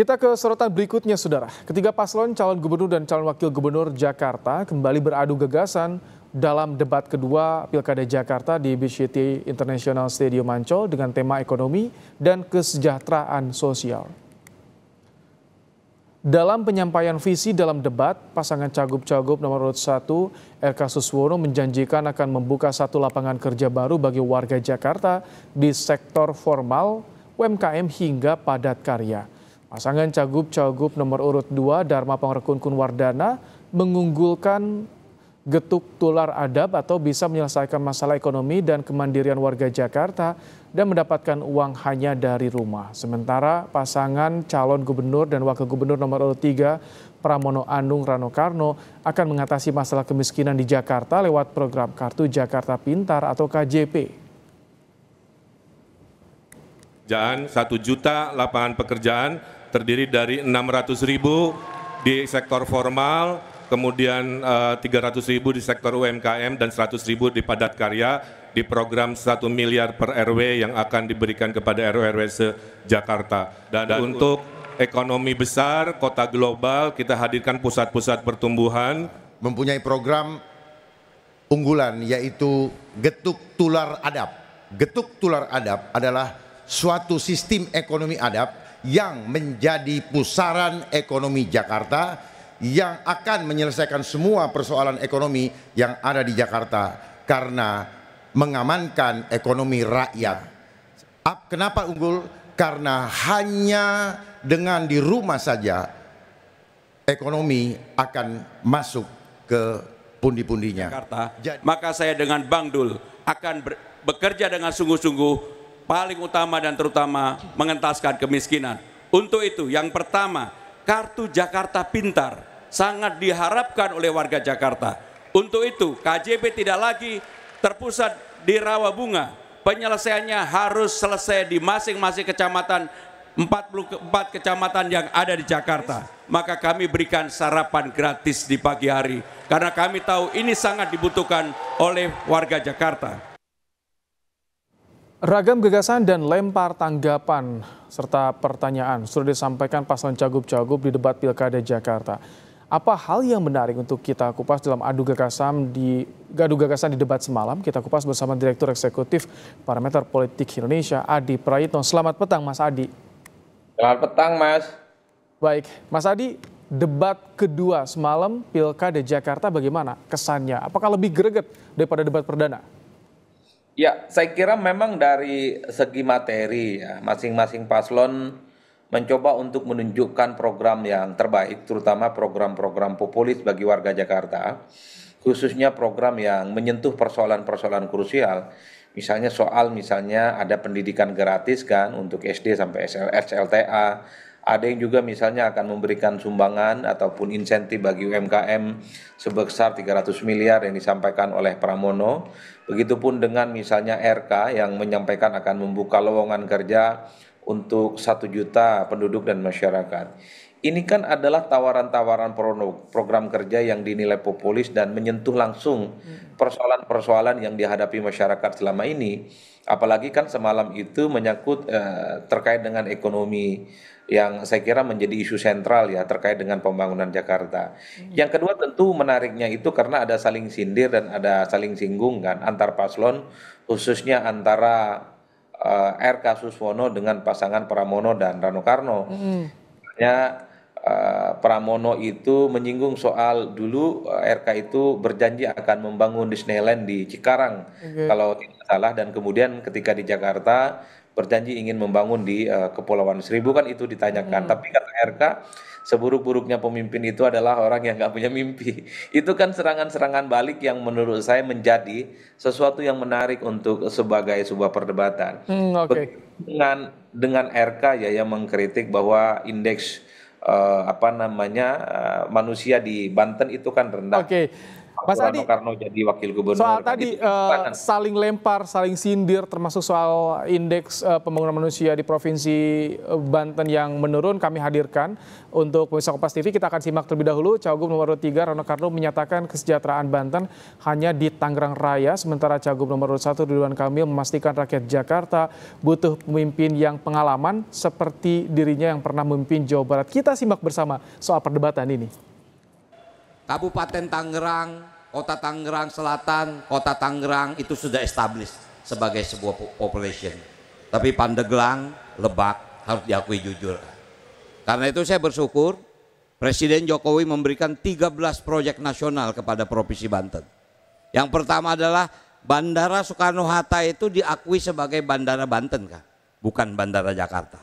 Kita ke sorotan berikutnya, Saudara. Ketiga paslon calon gubernur dan calon wakil gubernur Jakarta kembali beradu gagasan dalam debat kedua Pilkada Jakarta di BCT International Stadium Ancol dengan tema ekonomi dan kesejahteraan sosial. Dalam penyampaian visi dalam debat, pasangan Cagup-Cagup nomor urut 1 RK Suswono menjanjikan akan membuka satu lapangan kerja baru bagi warga Jakarta di sektor formal, UMKM hingga padat karya. Pasangan Cagup-Cagup nomor urut 2 Dharma Pangrekun Kunwardana mengunggulkan getuk tular adab atau bisa menyelesaikan masalah ekonomi dan kemandirian warga Jakarta dan mendapatkan uang hanya dari rumah. Sementara pasangan calon gubernur dan wakil gubernur nomor urut 3 Pramono Anung Rano Karno akan mengatasi masalah kemiskinan di Jakarta lewat program Kartu Jakarta Pintar atau KJP Jangan 1 juta lapangan pekerjaan terdiri dari 600 ribu di sektor formal, kemudian 300 eh, ribu di sektor UMKM dan 100 ribu di padat karya di program 1 miliar per RW yang akan diberikan kepada RW-RW se-Jakarta. Dan, dan untuk ekonomi besar, kota global, kita hadirkan pusat-pusat pertumbuhan. Mempunyai program unggulan yaitu Getuk Tular Adab. Getuk Tular Adab adalah suatu sistem ekonomi adab yang menjadi pusaran ekonomi Jakarta yang akan menyelesaikan semua persoalan ekonomi yang ada di Jakarta karena mengamankan ekonomi rakyat. Kenapa unggul? Karena hanya dengan di rumah saja ekonomi akan masuk ke pundi-pundinya. Maka saya dengan Bang Dul akan bekerja dengan sungguh-sungguh paling utama dan terutama mengentaskan kemiskinan. Untuk itu yang pertama, kartu Jakarta Pintar sangat diharapkan oleh warga Jakarta. Untuk itu KJP tidak lagi terpusat di rawa bunga. Penyelesaiannya harus selesai di masing-masing kecamatan 44 kecamatan yang ada di Jakarta. Maka kami berikan sarapan gratis di pagi hari karena kami tahu ini sangat dibutuhkan oleh warga Jakarta. Ragam gagasan dan lempar tanggapan serta pertanyaan sudah disampaikan paslon cagup-cagup di debat Pilkada Jakarta. Apa hal yang menarik untuk kita kupas dalam adu gagasan di gadu gagasan di debat semalam? Kita kupas bersama Direktur Eksekutif Parameter Politik Indonesia Adi Prayitno. Selamat petang Mas Adi. Selamat petang Mas. Baik, Mas Adi, debat kedua semalam Pilkada Jakarta bagaimana kesannya? Apakah lebih greget daripada debat perdana? Ya, saya kira memang dari segi materi ya, masing-masing paslon mencoba untuk menunjukkan program yang terbaik, terutama program-program populis bagi warga Jakarta, khususnya program yang menyentuh persoalan-persoalan krusial. Misalnya soal misalnya ada pendidikan gratis kan untuk SD sampai SL, SLTA, ada yang juga misalnya akan memberikan sumbangan ataupun insentif bagi UMKM sebesar 300 miliar yang disampaikan oleh Pramono. Begitupun dengan misalnya RK yang menyampaikan akan membuka lowongan kerja untuk satu juta penduduk dan masyarakat. Ini kan adalah tawaran-tawaran program kerja yang dinilai populis dan menyentuh langsung hmm. persoalan-persoalan yang dihadapi masyarakat selama ini. Apalagi kan semalam itu menyangkut eh, terkait dengan ekonomi yang saya kira menjadi isu sentral ya terkait dengan pembangunan Jakarta. Hmm. Yang kedua tentu menariknya itu karena ada saling sindir dan ada saling singgung kan antar paslon khususnya antara uh, eh, RK Suswono dengan pasangan Pramono dan Rano Karno. Hmm. Ya, uh, Pramono itu menyinggung soal dulu uh, eh, RK itu berjanji akan membangun Disneyland di Cikarang hmm. kalau tidak salah dan kemudian ketika di Jakarta berjanji ingin membangun di uh, Kepulauan Seribu kan itu ditanyakan. Hmm. Tapi kata RK seburuk-buruknya pemimpin itu adalah orang yang nggak punya mimpi. Itu kan serangan-serangan balik yang menurut saya menjadi sesuatu yang menarik untuk sebagai sebuah perdebatan. Hmm, okay. Dengan dengan RK ya yang mengkritik bahwa indeks uh, apa namanya uh, manusia di Banten itu kan rendah. Okay. Mas Adi, Karno jadi wakil gubernur. Soal tadi uh, saling lempar, saling sindir, termasuk soal indeks uh, pembangunan manusia di provinsi eh, Banten yang menurun kami hadirkan untuk pemirsa Kompas TV. Kita akan simak terlebih dahulu. Cagub nomor 3 Rano Karno menyatakan kesejahteraan Banten hanya di Tangerang Raya, sementara Cagub nomor 1 Ridwan Kamil memastikan rakyat Jakarta butuh pemimpin yang pengalaman seperti dirinya yang pernah memimpin Jawa Barat. Kita simak bersama soal perdebatan ini. Kabupaten Tangerang, Kota Tangerang Selatan, Kota Tangerang itu sudah established sebagai sebuah population. Tapi Pandeglang, Lebak harus diakui jujur. Karena itu saya bersyukur Presiden Jokowi memberikan 13 proyek nasional kepada Provinsi Banten. Yang pertama adalah Bandara Soekarno-Hatta itu diakui sebagai Bandara Banten kan, bukan Bandara Jakarta.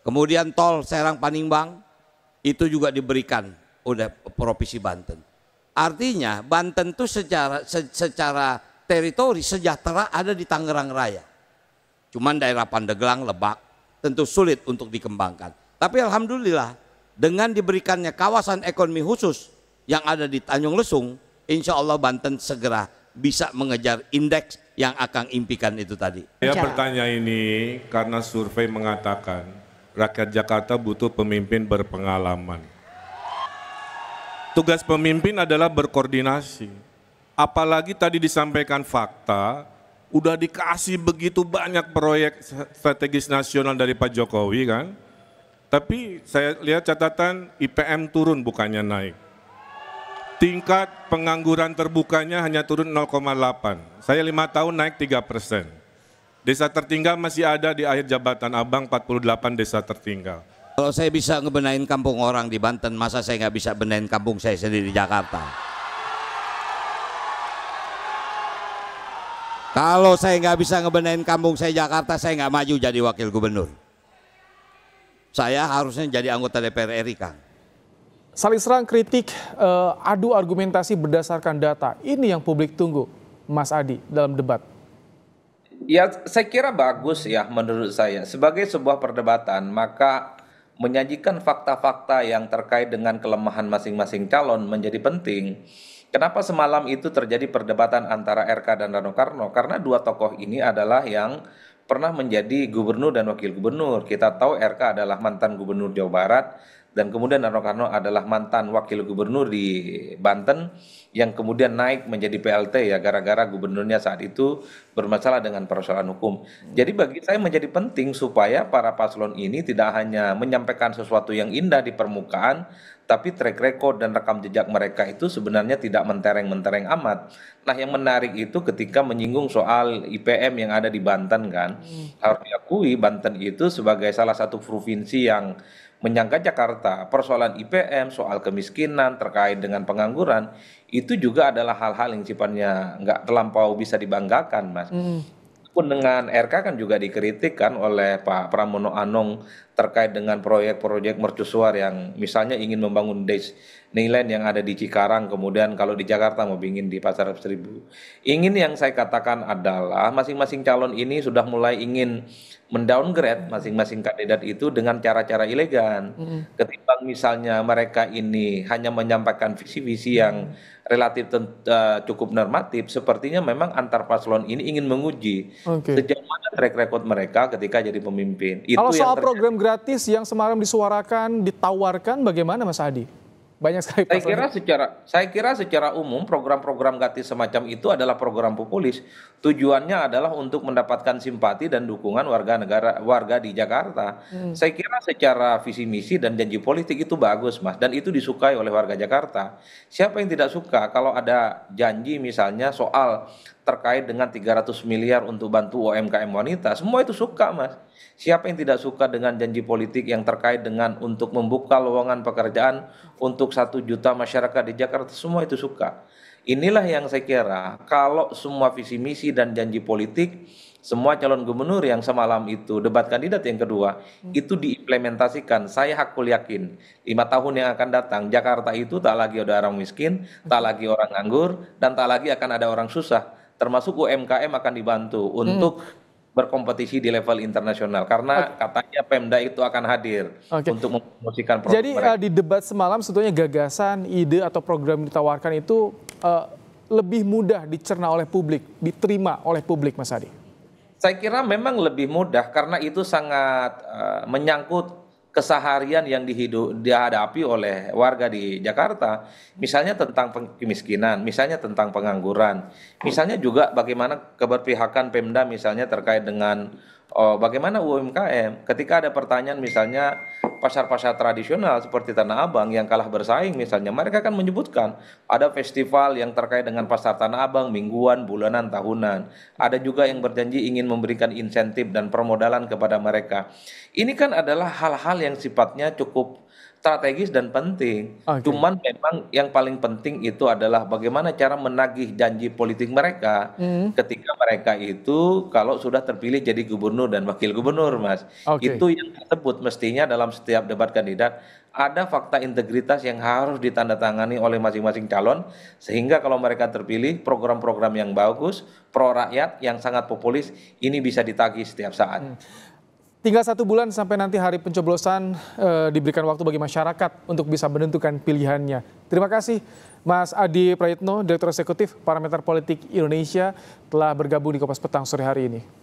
Kemudian tol Serang Panimbang itu juga diberikan udah Provinsi Banten. Artinya Banten itu secara se, secara teritori sejahtera ada di Tangerang Raya. Cuman daerah Pandeglang, Lebak tentu sulit untuk dikembangkan. Tapi alhamdulillah dengan diberikannya kawasan ekonomi khusus yang ada di Tanjung Lesung, insya Allah Banten segera bisa mengejar indeks yang akan impikan itu tadi. Saya bertanya ini karena survei mengatakan rakyat Jakarta butuh pemimpin berpengalaman. Tugas pemimpin adalah berkoordinasi. Apalagi tadi disampaikan fakta, udah dikasih begitu banyak proyek strategis nasional dari Pak Jokowi kan. Tapi saya lihat catatan IPM turun bukannya naik. Tingkat pengangguran terbukanya hanya turun 0,8. Saya lima tahun naik 3 persen. Desa tertinggal masih ada di akhir jabatan abang 48 desa tertinggal. Kalau saya bisa ngebenain kampung orang di Banten, masa saya nggak bisa benain kampung saya sendiri di Jakarta? Kalau saya nggak bisa ngebenain kampung saya Jakarta, saya nggak maju jadi wakil gubernur. Saya harusnya jadi anggota DPR RI, Kang. Saling serang kritik, eh, adu argumentasi berdasarkan data. Ini yang publik tunggu, Mas Adi, dalam debat. Ya, saya kira bagus ya menurut saya. Sebagai sebuah perdebatan, maka menyajikan fakta-fakta yang terkait dengan kelemahan masing-masing calon menjadi penting. Kenapa semalam itu terjadi perdebatan antara RK dan Rano Karno? Karena dua tokoh ini adalah yang pernah menjadi gubernur dan wakil gubernur. Kita tahu RK adalah mantan gubernur Jawa Barat, dan kemudian Rano Karno adalah mantan wakil gubernur di Banten yang kemudian naik menjadi PLT ya gara-gara gubernurnya saat itu bermasalah dengan persoalan hukum. Hmm. Jadi bagi saya menjadi penting supaya para paslon ini tidak hanya menyampaikan sesuatu yang indah di permukaan, tapi track record dan rekam jejak mereka itu sebenarnya tidak mentereng-mentereng amat. Nah, yang menarik itu ketika menyinggung soal IPM yang ada di Banten kan, hmm. harus diakui Banten itu sebagai salah satu provinsi yang menyangka Jakarta persoalan IPM soal kemiskinan terkait dengan pengangguran itu juga adalah hal-hal yang sifatnya nggak terlampau bisa dibanggakan mas. Hmm. Pun dengan RK kan juga dikritikkan oleh Pak Pramono Anung terkait dengan proyek-proyek mercusuar yang misalnya ingin membangun des Neyland yang ada di Cikarang kemudian kalau di Jakarta mau ingin di Pasar Seribu. Ingin yang saya katakan adalah masing-masing calon ini sudah mulai ingin mendowngrade masing-masing kandidat itu dengan cara-cara elegan. Mm. Ketimbang misalnya mereka ini hanya menyampaikan visi-visi yang relatif uh, cukup normatif, sepertinya memang antar paslon ini ingin menguji okay. sejauh mana track record mereka ketika jadi pemimpin. Itu Kalau soal yang program gratis yang semalam disuarakan, ditawarkan bagaimana Mas Adi? Banyak sekali Saya kira secara saya kira secara umum program-program gratis semacam itu adalah program populis. Tujuannya adalah untuk mendapatkan simpati dan dukungan warga negara warga di Jakarta. Hmm. Saya kira secara visi misi dan janji politik itu bagus, Mas, dan itu disukai oleh warga Jakarta. Siapa yang tidak suka kalau ada janji misalnya soal terkait dengan 300 miliar untuk bantu UMKM wanita, semua itu suka mas. Siapa yang tidak suka dengan janji politik yang terkait dengan untuk membuka lowongan pekerjaan untuk satu juta masyarakat di Jakarta, semua itu suka. Inilah yang saya kira kalau semua visi misi dan janji politik semua calon gubernur yang semalam itu debat kandidat yang kedua hmm. itu diimplementasikan. Saya hakul yakin lima tahun yang akan datang Jakarta itu tak lagi ada orang miskin, tak hmm. lagi orang nganggur, dan tak lagi akan ada orang susah termasuk UMKM akan dibantu hmm. untuk berkompetisi di level internasional karena okay. katanya Pemda itu akan hadir okay. untuk mempromosikan program. Jadi mereka. Eh, di debat semalam sebetulnya gagasan, ide atau program ditawarkan itu uh, lebih mudah dicerna oleh publik, diterima oleh publik Mas Adi. Saya kira memang lebih mudah karena itu sangat uh, menyangkut keseharian yang dihidup, dihadapi oleh warga di Jakarta, misalnya tentang kemiskinan, misalnya tentang pengangguran, misalnya juga bagaimana keberpihakan Pemda misalnya terkait dengan oh, bagaimana UMKM. Ketika ada pertanyaan misalnya pasar-pasar tradisional seperti Tanah Abang yang kalah bersaing misalnya, mereka akan menyebutkan ada festival yang terkait dengan pasar Tanah Abang mingguan, bulanan, tahunan. Ada juga yang berjanji ingin memberikan insentif dan permodalan kepada mereka. Ini kan adalah hal-hal yang sifatnya cukup strategis dan penting. Okay. Cuman memang yang paling penting itu adalah bagaimana cara menagih janji politik mereka mm. ketika mereka itu kalau sudah terpilih jadi gubernur dan wakil gubernur, Mas. Okay. Itu yang tersebut mestinya dalam setiap debat kandidat ada fakta integritas yang harus ditandatangani oleh masing-masing calon sehingga kalau mereka terpilih program-program yang bagus, pro rakyat yang sangat populis ini bisa ditagih setiap saat. Mm. Tinggal satu bulan sampai nanti hari pencoblosan e, diberikan waktu bagi masyarakat untuk bisa menentukan pilihannya. Terima kasih Mas Adi Prayitno, Direktur Eksekutif Parameter Politik Indonesia telah bergabung di Kompas Petang sore hari ini.